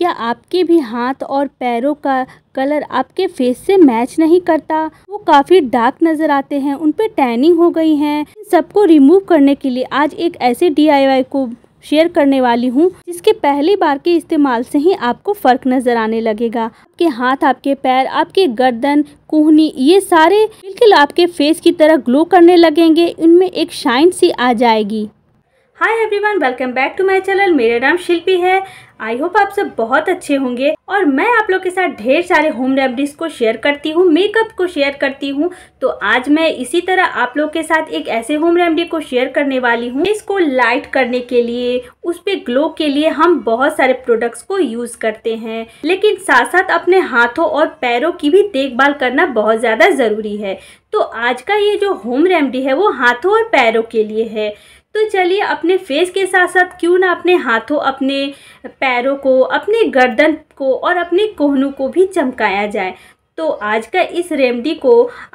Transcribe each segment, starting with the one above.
क्या आपके भी हाथ और पैरों का कलर आपके फेस से मैच नहीं करता वो काफ़ी डार्क नज़र आते हैं उन पर टैनिंग हो गई है सबको रिमूव करने के लिए आज एक ऐसे डी को शेयर करने वाली हूँ जिसके पहली बार के इस्तेमाल से ही आपको फ़र्क नज़र आने लगेगा आपके हाथ आपके पैर आपके गर्दन कुहनी ये सारे बिल्कुल आपके फेस की तरह ग्लो करने लगेंगे इनमें एक शाइन सी आ जाएगी hi everyone welcome back to my channel मेरा नाम शिल्पी है आई होप आप सब बहुत अच्छे होंगे और मैं आप लोग के साथ ढेर सारे होम रेमेडीज को शेयर करती हूँ मेकअप को शेयर करती हूँ तो आज मैं इसी तरह आप लोग के साथ एक ऐसे होम रेमेडी को शेयर करने वाली हूँ इसको लाइट करने के लिए उस पर ग्लो के लिए हम बहुत सारे प्रोडक्ट्स को यूज़ करते हैं लेकिन साथ साथ अपने हाथों और पैरों की भी देखभाल करना बहुत ज़्यादा ज़रूरी है तो आज का ये जो होम रेमेडी है वो हाथों और पैरों के लिए है तो चलिए अपने फेस के साथ साथ क्यों ना अपने हाथों अपने पैरों को अपने गर्दन को और अपने कोहनों को भी चमकाया जाए तो आज का इस रेमडी को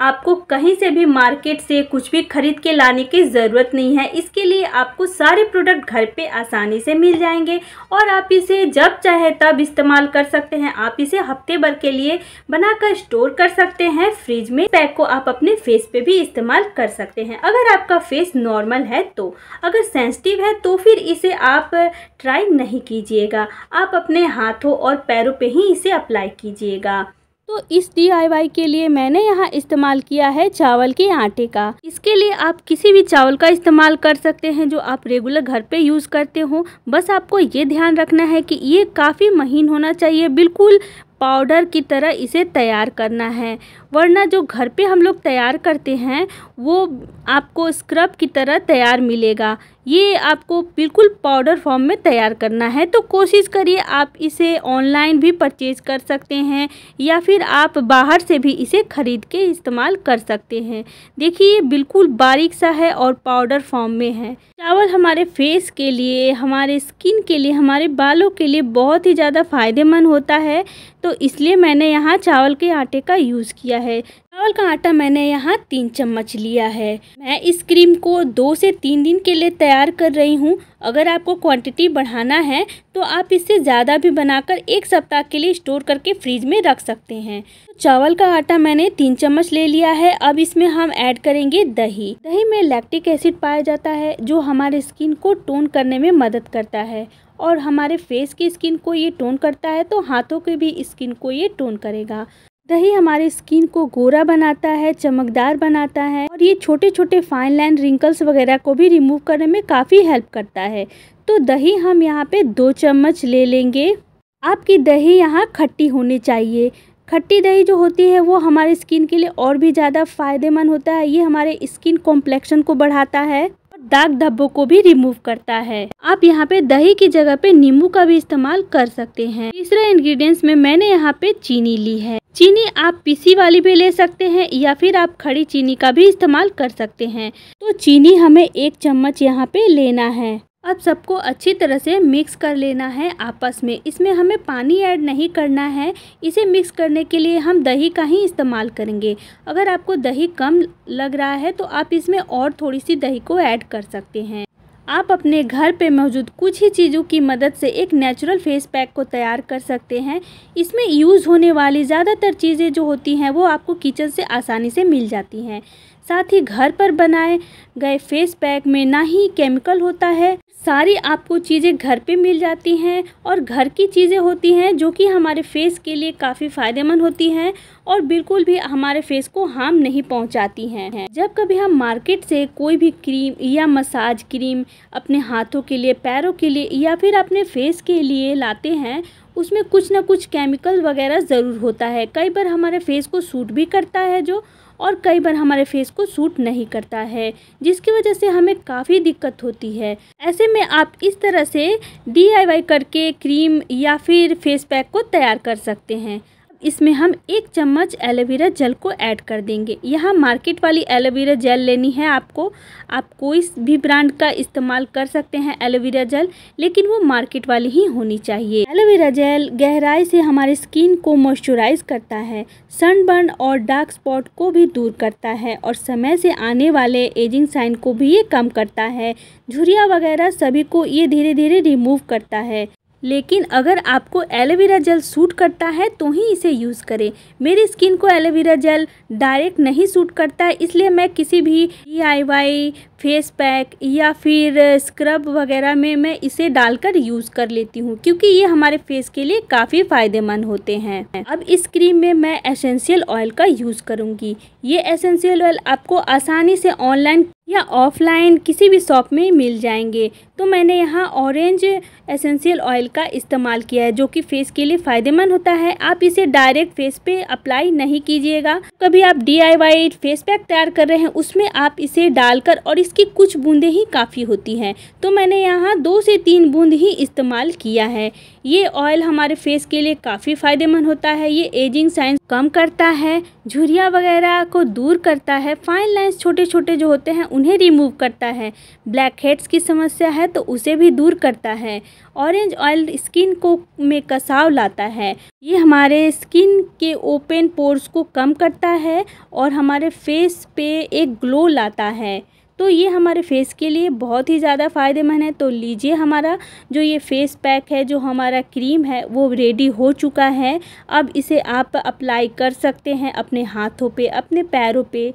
आपको कहीं से भी मार्केट से कुछ भी खरीद के लाने की ज़रूरत नहीं है इसके लिए आपको सारे प्रोडक्ट घर पे आसानी से मिल जाएंगे और आप इसे जब चाहे तब इस्तेमाल कर सकते हैं आप इसे हफ्ते भर के लिए बनाकर स्टोर कर सकते हैं फ्रिज में पैक को आप अपने फेस पे भी इस्तेमाल कर सकते हैं अगर आपका फेस नॉर्मल है तो अगर सेंसिटिव है तो फिर इसे आप ट्राई नहीं कीजिएगा आप अपने हाथों और पैरों पे ही इसे अप्लाई कीजिएगा तो इस डी के लिए मैंने यहाँ इस्तेमाल किया है चावल के आटे का इसके लिए आप किसी भी चावल का इस्तेमाल कर सकते हैं जो आप रेगुलर घर पे यूज़ करते हो बस आपको ये ध्यान रखना है कि ये काफ़ी महीन होना चाहिए बिल्कुल पाउडर की तरह इसे तैयार करना है वरना जो घर पे हम लोग तैयार करते हैं वो आपको स्क्रब की तरह तैयार मिलेगा ये आपको बिल्कुल पाउडर फॉर्म में तैयार करना है तो कोशिश करिए आप इसे ऑनलाइन भी परचेज कर सकते हैं या फिर आप बाहर से भी इसे ख़रीद के इस्तेमाल कर सकते हैं देखिए ये बिल्कुल बारीक सा है और पाउडर फॉर्म में है चावल हमारे फेस के लिए हमारे स्किन के लिए हमारे बालों के लिए बहुत ही ज़्यादा फ़ायदेमंद होता है तो इसलिए मैंने यहाँ चावल के आटे का यूज़ किया है चावल का आटा मैंने यहाँ तीन चम्मच लिया है मैं इस क्रीम को दो से तीन दिन के लिए तैयार कर रही हूँ अगर आपको क्वांटिटी बढ़ाना है तो आप इससे ज़्यादा भी बनाकर एक सप्ताह के लिए स्टोर करके फ्रिज में रख सकते हैं तो चावल का आटा मैंने तीन चम्मच ले लिया है अब इसमें हम ऐड करेंगे दही दही में लैक्टिक एसिड पाया जाता है जो हमारे स्किन को टोन करने में मदद करता है और हमारे फेस की स्किन को ये टोन करता है तो हाथों की भी स्किन को ये टोन करेगा दही हमारे स्किन को गोरा बनाता है चमकदार बनाता है और ये छोटे छोटे फाइन लाइन रिंकल्स वगैरह को भी रिमूव करने में काफ़ी हेल्प करता है तो दही हम यहाँ पे दो चम्मच ले लेंगे आपकी दही यहाँ खट्टी होनी चाहिए खट्टी दही जो होती है वो हमारे स्किन के लिए और भी ज़्यादा फ़ायदेमंद होता है ये हमारे स्किन कॉम्प्लेक्शन को बढ़ाता है दाग धब्बों को भी रिमूव करता है आप यहाँ पे दही की जगह पे नींबू का भी इस्तेमाल कर सकते हैं तीसरा इंग्रेडिएंट्स में मैंने यहाँ पे चीनी ली है चीनी आप पीसी वाली भी ले सकते हैं या फिर आप खड़ी चीनी का भी इस्तेमाल कर सकते हैं तो चीनी हमें एक चम्मच यहाँ पे लेना है अब सबको अच्छी तरह से मिक्स कर लेना है आपस में इसमें हमें पानी ऐड नहीं करना है इसे मिक्स करने के लिए हम दही का ही इस्तेमाल करेंगे अगर आपको दही कम लग रहा है तो आप इसमें और थोड़ी सी दही को ऐड कर सकते हैं आप अपने घर पे मौजूद कुछ ही चीज़ों की मदद से एक नेचुरल फेस पैक को तैयार कर सकते हैं इसमें यूज़ होने वाली ज़्यादातर चीज़ें जो होती हैं वो आपको किचन से आसानी से मिल जाती हैं साथ ही घर पर बनाए गए फेस पैक में ना ही केमिकल होता है सारी आपको चीज़ें घर पे मिल जाती हैं और घर की चीज़ें होती हैं जो कि हमारे फेस के लिए काफ़ी फ़ायदेमंद होती हैं और बिल्कुल भी हमारे फेस को हार्म नहीं पहुंचाती हैं जब कभी हम मार्केट से कोई भी क्रीम या मसाज क्रीम अपने हाथों के लिए पैरों के लिए या फिर अपने फेस के लिए लाते हैं उसमें कुछ ना कुछ केमिकल वगैरह ज़रूर होता है कई बार हमारे फेस को सूट भी करता है जो और कई बार हमारे फेस को सूट नहीं करता है जिसकी वजह से हमें काफ़ी दिक्कत होती है ऐसे में आप इस तरह से डी करके क्रीम या फिर फेस पैक को तैयार कर सकते हैं इसमें हम एक चम्मच एलोवेरा जेल को ऐड कर देंगे यहाँ मार्केट वाली एलोवेरा जेल लेनी है आपको आप कोई भी ब्रांड का इस्तेमाल कर सकते हैं एलोवेरा जेल लेकिन वो मार्केट वाली ही होनी चाहिए एलोवेरा जेल गहराई से हमारे स्किन को मॉइस्चराइज करता है सनबर्न और डार्क स्पॉट को भी दूर करता है और समय से आने वाले एजिंग साइन को भी ये कम करता है झुरिया वगैरह सभी को ये धीरे धीरे रिमूव करता है लेकिन अगर आपको एलोवेरा जेल सूट करता है तो ही इसे यूज़ करें मेरी स्किन को एलोवेरा जेल डायरेक्ट नहीं सूट करता है इसलिए मैं किसी भी डी फेस पैक या फिर स्क्रब वगैरह में मैं इसे डालकर यूज़ कर लेती हूँ क्योंकि ये हमारे फेस के लिए काफ़ी फ़ायदेमंद होते हैं अब इस क्रीम में मैं एसेंशियल ऑयल का यूज़ करूँगी ये एसेंशियल ऑयल आपको आसानी से ऑनलाइन या ऑफलाइन किसी भी शॉप में मिल जाएंगे तो मैंने यहाँ ऑरेंज एसेंशियल ऑयल का इस्तेमाल किया है जो कि फेस के लिए फ़ायदेमंद होता है आप इसे डायरेक्ट फेस पे अप्लाई नहीं कीजिएगा कभी आप डी फेस पैक तैयार कर रहे हैं उसमें आप इसे डालकर और इसकी कुछ बूंदें ही काफ़ी होती हैं तो मैंने यहाँ दो से तीन बूंद ही इस्तेमाल किया है ये ऑयल हमारे फेस के लिए काफ़ी फ़ायदेमंद होता है ये एजिंग साइंस कम करता है झुरिया वगैरह को दूर करता है फाइन लाइन्स छोटे छोटे जो होते हैं उन्हें रिमूव करता है ब्लैक हेड्स की समस्या है तो उसे भी दूर करता है ऑरेंज ऑयल स्किन को में कसाव लाता है ये हमारे स्किन के ओपन पोर्स को कम करता है और हमारे फेस पे एक ग्लो लाता है तो ये हमारे फेस के लिए बहुत ही ज़्यादा फ़ायदेमंद है तो लीजिए हमारा जो ये फेस पैक है जो हमारा क्रीम है वो रेडी हो चुका है अब इसे आप अप्लाई कर सकते हैं अपने हाथों पे अपने पैरों पे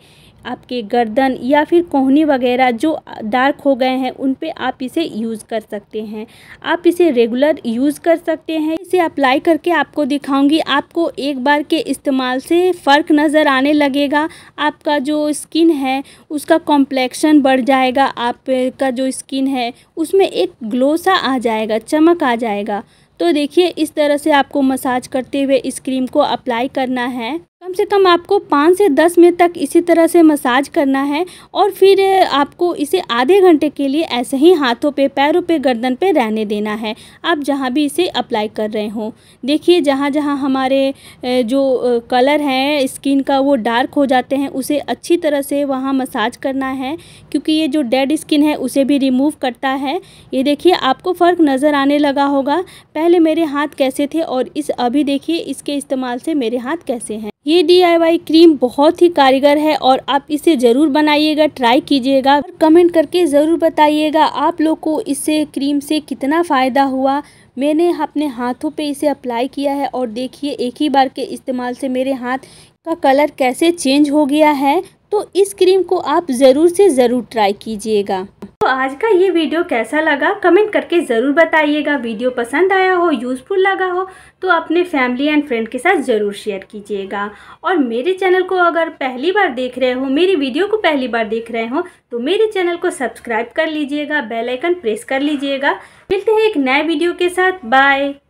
आपके गर्दन या फिर कोहनी वगैरह जो डार्क हो गए हैं उन पे आप इसे यूज़ कर सकते हैं आप इसे रेगुलर यूज़ कर सकते हैं इसे अप्लाई करके आपको दिखाऊंगी आपको एक बार के इस्तेमाल से फ़र्क नज़र आने लगेगा आपका जो स्किन है उसका कॉम्प्लेक्शन बढ़ जाएगा आपका जो स्किन है उसमें एक ग्लो सा आ जाएगा चमक आ जाएगा तो देखिए इस तरह से आपको मसाज करते हुए इस क्रीम को अप्लाई करना है कम से कम आपको पाँच से दस मिनट तक इसी तरह से मसाज करना है और फिर आपको इसे आधे घंटे के लिए ऐसे ही हाथों पे पैरों पे गर्दन पे रहने देना है आप जहाँ भी इसे अप्लाई कर रहे हों देखिए जहाँ जहाँ हमारे जो कलर है स्किन का वो डार्क हो जाते हैं उसे अच्छी तरह से वहाँ मसाज करना है क्योंकि ये जो डेड स्किन है उसे भी रिमूव करता है ये देखिए आपको फ़र्क नज़र आने लगा होगा पहले मेरे हाथ कैसे थे और इस अभी देखिए इसके इस्तेमाल से मेरे हाथ कैसे हैं ये डीआईवाई क्रीम बहुत ही कारीगर है और आप इसे ज़रूर बनाइएगा ट्राई कीजिएगा और कमेंट करके ज़रूर बताइएगा आप लोग को इससे क्रीम से कितना फ़ायदा हुआ मैंने अपने हाथों पे इसे अप्लाई किया है और देखिए एक ही बार के इस्तेमाल से मेरे हाथ का कलर कैसे चेंज हो गया है तो इस क्रीम को आप ज़रूर से ज़रूर ट्राई कीजिएगा तो आज का ये वीडियो कैसा लगा कमेंट करके ज़रूर बताइएगा वीडियो पसंद आया हो यूज़फुल लगा हो तो अपने फैमिली एंड फ्रेंड के साथ ज़रूर शेयर कीजिएगा और मेरे चैनल को अगर पहली बार देख रहे हो मेरी वीडियो को पहली बार देख रहे हो तो मेरे चैनल को सब्सक्राइब कर लीजिएगा बेल आइकन प्रेस कर लीजिएगा मिलते हैं एक नए वीडियो के साथ बाय